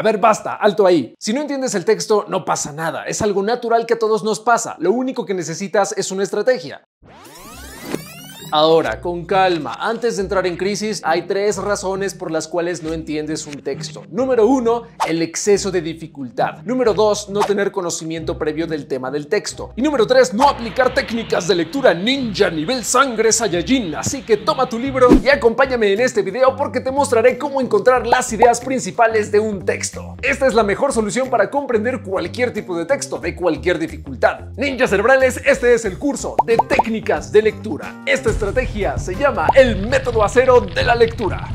A ver, basta, alto ahí. Si no entiendes el texto, no pasa nada. Es algo natural que a todos nos pasa. Lo único que necesitas es una estrategia. Ahora, con calma, antes de entrar en crisis, hay tres razones por las cuales no entiendes un texto. Número uno, el exceso de dificultad. Número dos, no tener conocimiento previo del tema del texto. Y número tres, no aplicar técnicas de lectura ninja nivel sangre Saiyajin. Así que toma tu libro y acompáñame en este video porque te mostraré cómo encontrar las ideas principales de un texto. Esta es la mejor solución para comprender cualquier tipo de texto, de cualquier dificultad. Ninjas Cerebrales, este es el curso de técnicas de lectura. Este estrategia se llama el método acero de la lectura.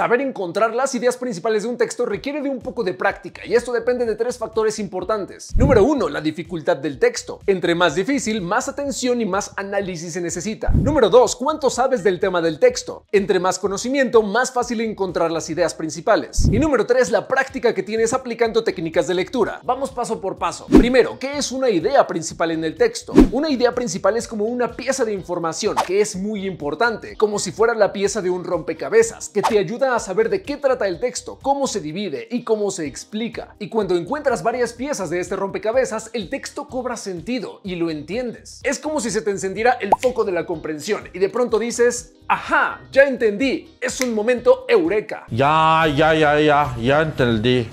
Saber encontrar las ideas principales de un texto requiere de un poco de práctica y esto depende de tres factores importantes. Número uno, La dificultad del texto. Entre más difícil, más atención y más análisis se necesita. Número 2. ¿Cuánto sabes del tema del texto? Entre más conocimiento, más fácil encontrar las ideas principales. Y número 3. La práctica que tienes aplicando técnicas de lectura. Vamos paso por paso. Primero, ¿qué es una idea principal en el texto? Una idea principal es como una pieza de información que es muy importante, como si fuera la pieza de un rompecabezas, que te ayuda a saber de qué trata el texto, cómo se divide y cómo se explica. Y cuando encuentras varias piezas de este rompecabezas, el texto cobra sentido y lo entiendes. Es como si se te encendiera el foco de la comprensión y de pronto dices, ajá, ya entendí, es un momento eureka. Ya, ya, ya, ya, ya entendí.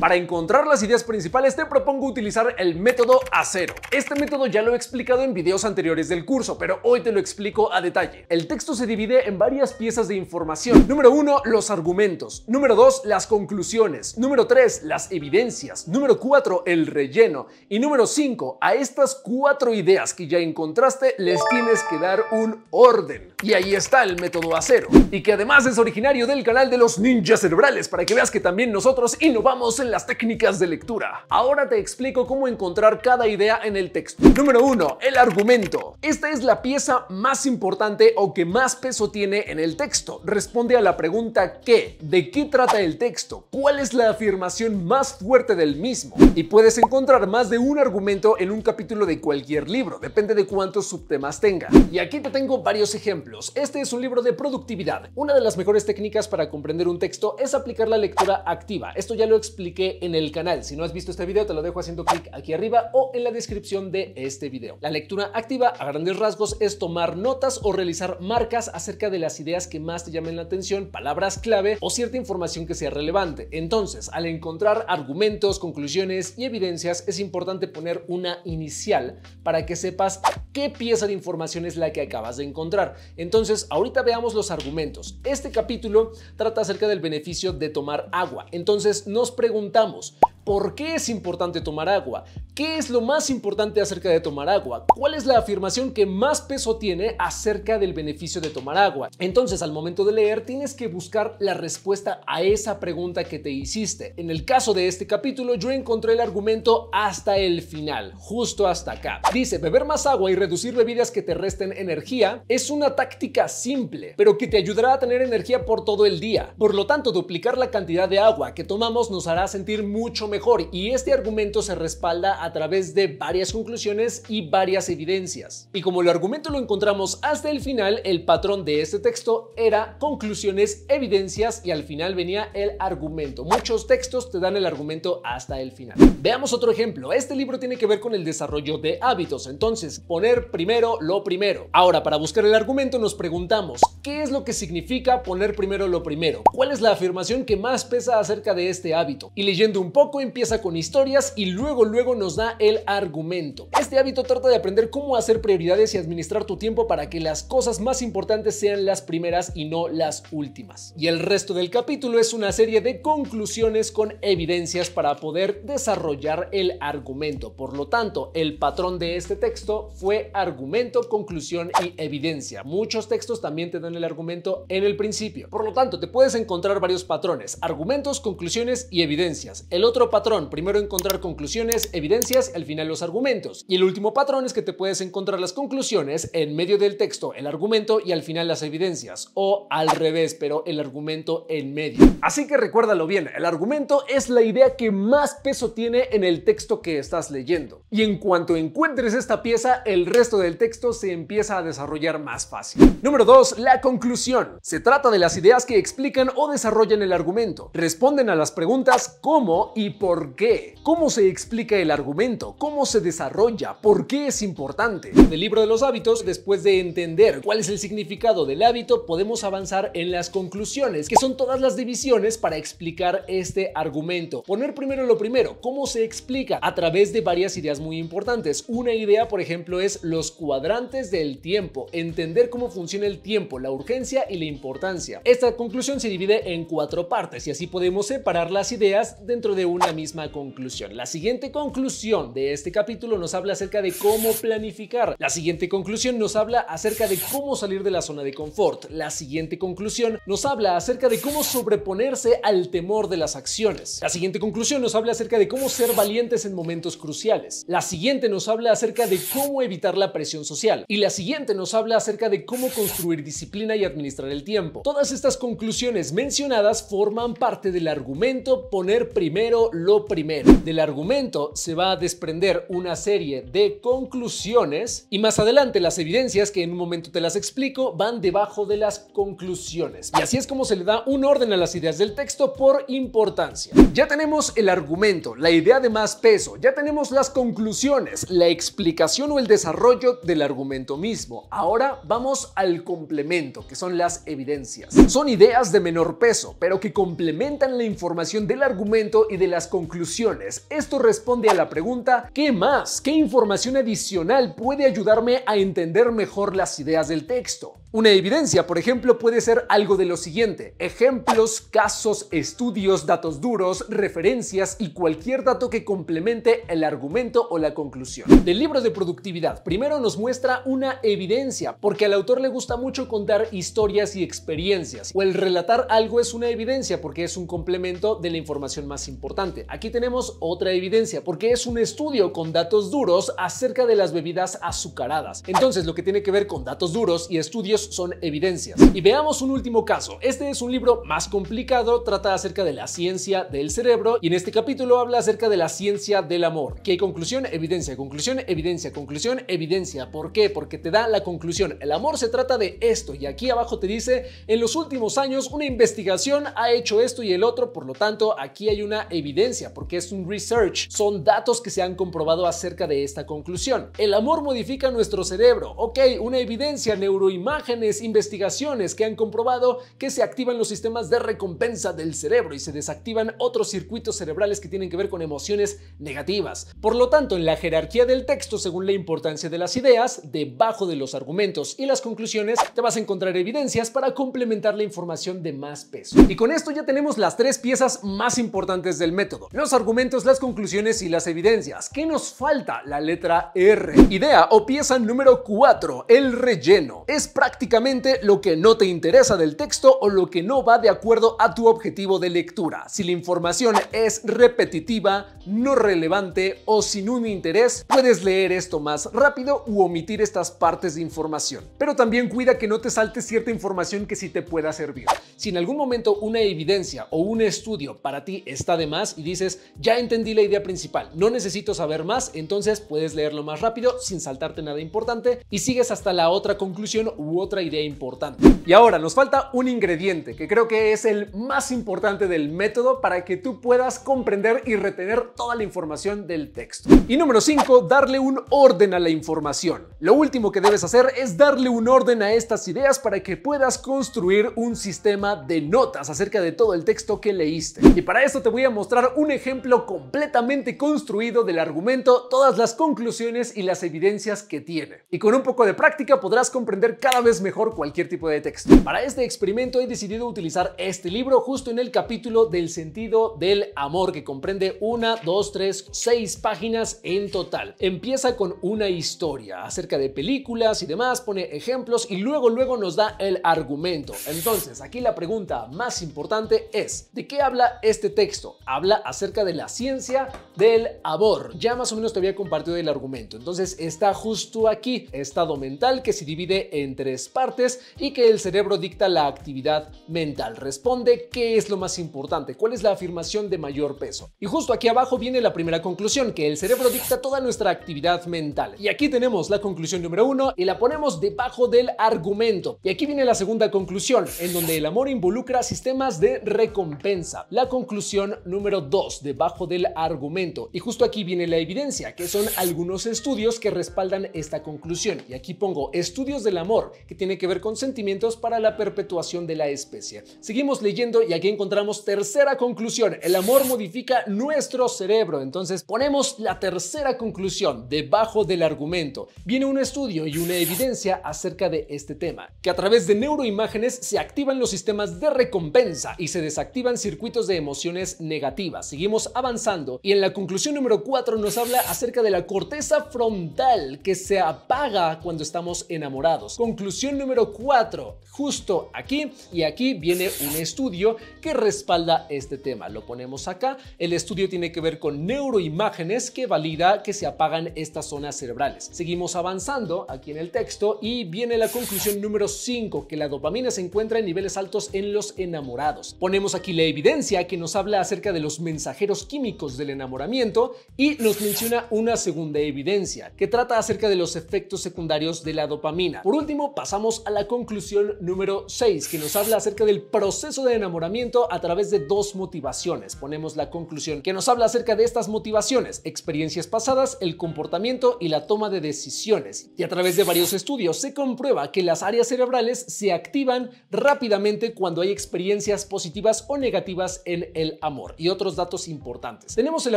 Para encontrar las ideas principales te propongo utilizar el método acero. Este método ya lo he explicado en videos anteriores del curso, pero hoy te lo explico a detalle. El texto se divide en varias piezas de información. Número uno los argumentos. Número 2, las conclusiones. Número 3, las evidencias. Número 4, el relleno. Y número 5, a estas cuatro ideas que ya encontraste les tienes que dar un orden. Y ahí está el método acero. Y que además es originario del canal de los ninjas cerebrales, para que veas que también nosotros innovamos en las técnicas de lectura. Ahora te explico cómo encontrar cada idea en el texto. Número 1, el argumento. Esta es la pieza más importante o que más peso tiene en el texto. Responde a la pregunta qué, de qué trata el texto, cuál es la afirmación más fuerte del mismo. Y puedes encontrar más de un argumento en un capítulo de cualquier libro, depende de cuántos subtemas tenga. Y aquí te tengo varios ejemplos. Este es un libro de productividad. Una de las mejores técnicas para comprender un texto es aplicar la lectura activa. Esto ya lo expliqué en el canal. Si no has visto este video, te lo dejo haciendo clic aquí arriba o en la descripción de este video. La lectura activa a grandes rasgos es tomar notas o realizar marcas acerca de las ideas que más te llamen la atención, palabras clave o cierta información que sea relevante. Entonces, al encontrar argumentos, conclusiones y evidencias, es importante poner una inicial para que sepas qué pieza de información es la que acabas de encontrar. Entonces, ahorita veamos los argumentos. Este capítulo trata acerca del beneficio de tomar agua. Entonces, nos preguntamos, ¿Por qué es importante tomar agua? ¿Qué es lo más importante acerca de tomar agua? ¿Cuál es la afirmación que más peso tiene acerca del beneficio de tomar agua? Entonces, al momento de leer, tienes que buscar la respuesta a esa pregunta que te hiciste. En el caso de este capítulo, yo encontré el argumento hasta el final, justo hasta acá. Dice, beber más agua y reducir bebidas que te resten energía es una táctica simple, pero que te ayudará a tener energía por todo el día. Por lo tanto, duplicar la cantidad de agua que tomamos nos hará sentir mucho mejor y este argumento se respalda a través de varias conclusiones y varias evidencias. Y como el argumento lo encontramos hasta el final, el patrón de este texto era conclusiones, evidencias y al final venía el argumento. Muchos textos te dan el argumento hasta el final. Veamos otro ejemplo. Este libro tiene que ver con el desarrollo de hábitos, entonces poner primero lo primero. Ahora, para buscar el argumento nos preguntamos, ¿qué es lo que significa poner primero lo primero? ¿Cuál es la afirmación que más pesa acerca de este hábito? Y leyendo un poco empieza con historias y luego luego nos da el argumento. Este hábito trata de aprender cómo hacer prioridades y administrar tu tiempo para que las cosas más importantes sean las primeras y no las últimas. Y el resto del capítulo es una serie de conclusiones con evidencias para poder desarrollar el argumento. Por lo tanto, el patrón de este texto fue argumento, conclusión y evidencia. Muchos textos también te dan el argumento en el principio. Por lo tanto, te puedes encontrar varios patrones, argumentos, conclusiones y evidencias. El otro patrón, primero encontrar conclusiones, evidencias, al final los argumentos. Y el último patrón es que te puedes encontrar las conclusiones en medio del texto, el argumento y al final las evidencias. O al revés, pero el argumento en medio. Así que recuérdalo bien, el argumento es la idea que más peso tiene en el texto que estás leyendo. Y en cuanto encuentres esta pieza, el resto del texto se empieza a desarrollar más fácil. Número 2. La conclusión. Se trata de las ideas que explican o desarrollan el argumento. Responden a las preguntas cómo y por por qué, cómo se explica el argumento, cómo se desarrolla, por qué es importante. En el libro de los hábitos, después de entender cuál es el significado del hábito, podemos avanzar en las conclusiones, que son todas las divisiones para explicar este argumento. Poner primero lo primero, cómo se explica a través de varias ideas muy importantes. Una idea, por ejemplo, es los cuadrantes del tiempo, entender cómo funciona el tiempo, la urgencia y la importancia. Esta conclusión se divide en cuatro partes y así podemos separar las ideas dentro de una la misma conclusión. La siguiente conclusión de este capítulo nos habla acerca de cómo planificar. La siguiente conclusión nos habla acerca de cómo salir de la zona de confort. La siguiente conclusión nos habla acerca de cómo sobreponerse al temor de las acciones. La siguiente conclusión nos habla acerca de cómo ser valientes en momentos cruciales. La siguiente nos habla acerca de cómo evitar la presión social. Y la siguiente nos habla acerca de cómo construir disciplina y administrar el tiempo. Todas estas conclusiones mencionadas forman parte del argumento poner primero lo primero. Del argumento se va a desprender una serie de conclusiones y más adelante las evidencias que en un momento te las explico van debajo de las conclusiones. Y así es como se le da un orden a las ideas del texto por importancia. Ya tenemos el argumento, la idea de más peso, ya tenemos las conclusiones, la explicación o el desarrollo del argumento mismo. Ahora vamos al complemento, que son las evidencias. Son ideas de menor peso, pero que complementan la información del argumento y de las conclusiones. Esto responde a la pregunta, ¿qué más? ¿Qué información adicional puede ayudarme a entender mejor las ideas del texto? Una evidencia, por ejemplo, puede ser algo de lo siguiente. Ejemplos, casos, estudios, datos duros, referencias y cualquier dato que complemente el argumento o la conclusión. Del libro de productividad, primero nos muestra una evidencia, porque al autor le gusta mucho contar historias y experiencias, o el relatar algo es una evidencia porque es un complemento de la información más importante. Aquí tenemos otra evidencia, porque es un estudio con datos duros acerca de las bebidas azucaradas. Entonces, lo que tiene que ver con datos duros y estudios son evidencias. Y veamos un último caso. Este es un libro más complicado, trata acerca de la ciencia del cerebro y en este capítulo habla acerca de la ciencia del amor. qué hay conclusión, evidencia, conclusión, evidencia, conclusión, evidencia. ¿Por qué? Porque te da la conclusión. El amor se trata de esto y aquí abajo te dice, en los últimos años una investigación ha hecho esto y el otro, por lo tanto aquí hay una evidencia porque es un research. Son datos que se han comprobado acerca de esta conclusión. El amor modifica nuestro cerebro. Ok, una evidencia, neuroimagen investigaciones que han comprobado que se activan los sistemas de recompensa del cerebro y se desactivan otros circuitos cerebrales que tienen que ver con emociones negativas. Por lo tanto, en la jerarquía del texto, según la importancia de las ideas, debajo de los argumentos y las conclusiones, te vas a encontrar evidencias para complementar la información de más peso. Y con esto ya tenemos las tres piezas más importantes del método. Los argumentos, las conclusiones y las evidencias. ¿Qué nos falta? La letra R. Idea o pieza número 4, el relleno. Es prácticamente prácticamente lo que no te interesa del texto o lo que no va de acuerdo a tu objetivo de lectura. Si la información es repetitiva, no relevante o sin un interés, puedes leer esto más rápido u omitir estas partes de información. Pero también cuida que no te salte cierta información que sí te pueda servir. Si en algún momento una evidencia o un estudio para ti está de más y dices, ya entendí la idea principal, no necesito saber más, entonces puedes leerlo más rápido sin saltarte nada importante y sigues hasta la otra conclusión otra idea importante. Y ahora nos falta un ingrediente que creo que es el más importante del método para que tú puedas comprender y retener toda la información del texto. Y número 5, darle un orden a la información. Lo último que debes hacer es darle un orden a estas ideas para que puedas construir un sistema de notas acerca de todo el texto que leíste. Y para esto te voy a mostrar un ejemplo completamente construido del argumento, todas las conclusiones y las evidencias que tiene. Y con un poco de práctica podrás comprender cada vez mejor cualquier tipo de texto. Para este experimento he decidido utilizar este libro justo en el capítulo del sentido del amor que comprende una, dos, tres, seis páginas en total. Empieza con una historia acerca de películas y demás, pone ejemplos y luego luego nos da el argumento. Entonces aquí la pregunta más importante es, ¿de qué habla este texto? Habla acerca de la ciencia del amor. Ya más o menos te había compartido el argumento. Entonces está justo aquí, estado mental que se divide entre partes y que el cerebro dicta la actividad mental. Responde qué es lo más importante, cuál es la afirmación de mayor peso. Y justo aquí abajo viene la primera conclusión, que el cerebro dicta toda nuestra actividad mental. Y aquí tenemos la conclusión número uno y la ponemos debajo del argumento. Y aquí viene la segunda conclusión, en donde el amor involucra sistemas de recompensa. La conclusión número dos, debajo del argumento. Y justo aquí viene la evidencia, que son algunos estudios que respaldan esta conclusión. Y aquí pongo estudios del amor, que tiene que ver con sentimientos para la perpetuación de la especie. Seguimos leyendo y aquí encontramos tercera conclusión. El amor modifica nuestro cerebro. Entonces ponemos la tercera conclusión debajo del argumento. Viene un estudio y una evidencia acerca de este tema, que a través de neuroimágenes se activan los sistemas de recompensa y se desactivan circuitos de emociones negativas. Seguimos avanzando y en la conclusión número 4 nos habla acerca de la corteza frontal que se apaga cuando estamos enamorados. Conclusión número 4, justo aquí. Y aquí viene un estudio que respalda este tema. Lo ponemos acá. El estudio tiene que ver con neuroimágenes que valida que se apagan estas zonas cerebrales. Seguimos avanzando aquí en el texto y viene la conclusión número 5, que la dopamina se encuentra en niveles altos en los enamorados. Ponemos aquí la evidencia que nos habla acerca de los mensajeros químicos del enamoramiento y nos menciona una segunda evidencia que trata acerca de los efectos secundarios de la dopamina. Por último, pasamos pasamos a la conclusión número 6, que nos habla acerca del proceso de enamoramiento a través de dos motivaciones. Ponemos la conclusión que nos habla acerca de estas motivaciones, experiencias pasadas, el comportamiento y la toma de decisiones. Y a través de varios estudios se comprueba que las áreas cerebrales se activan rápidamente cuando hay experiencias positivas o negativas en el amor. Y otros datos importantes. Tenemos el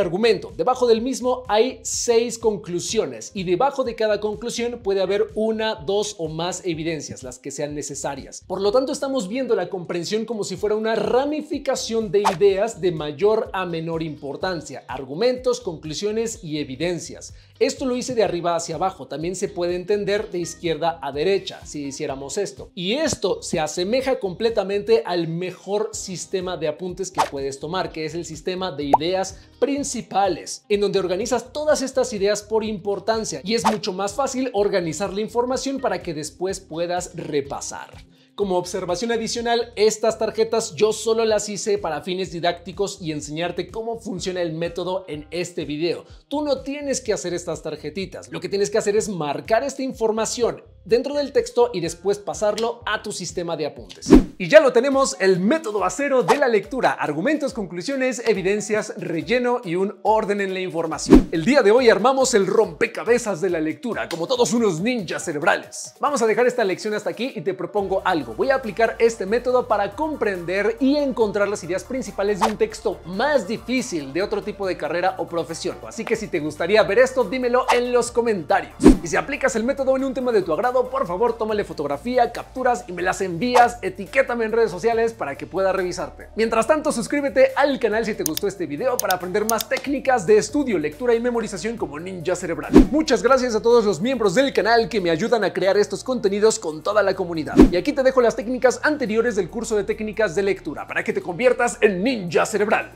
argumento. Debajo del mismo hay seis conclusiones y debajo de cada conclusión puede haber una, dos o más evidencias las que sean necesarias. Por lo tanto, estamos viendo la comprensión como si fuera una ramificación de ideas de mayor a menor importancia, argumentos, conclusiones y evidencias. Esto lo hice de arriba hacia abajo, también se puede entender de izquierda a derecha si hiciéramos esto. Y esto se asemeja completamente al mejor sistema de apuntes que puedes tomar, que es el sistema de ideas principales, en donde organizas todas estas ideas por importancia y es mucho más fácil organizar la información para que después puedas repasar. Como observación adicional, estas tarjetas yo solo las hice para fines didácticos y enseñarte cómo funciona el método en este video. Tú no tienes que hacer estas tarjetitas, lo que tienes que hacer es marcar esta información dentro del texto y después pasarlo a tu sistema de apuntes. Y ya lo tenemos, el método acero de la lectura, argumentos, conclusiones, evidencias, relleno y un orden en la información. El día de hoy armamos el rompecabezas de la lectura, como todos unos ninjas cerebrales. Vamos a dejar esta lección hasta aquí y te propongo algo voy a aplicar este método para comprender y encontrar las ideas principales de un texto más difícil de otro tipo de carrera o profesión. Así que si te gustaría ver esto, dímelo en los comentarios. Y si aplicas el método en un tema de tu agrado, por favor tómale fotografía, capturas y me las envías, etiquétame en redes sociales para que pueda revisarte. Mientras tanto, suscríbete al canal si te gustó este video para aprender más técnicas de estudio, lectura y memorización como ninja cerebral. Muchas gracias a todos los miembros del canal que me ayudan a crear estos contenidos con toda la comunidad. Y aquí te dejo las técnicas anteriores del curso de técnicas de lectura para que te conviertas en ninja cerebral.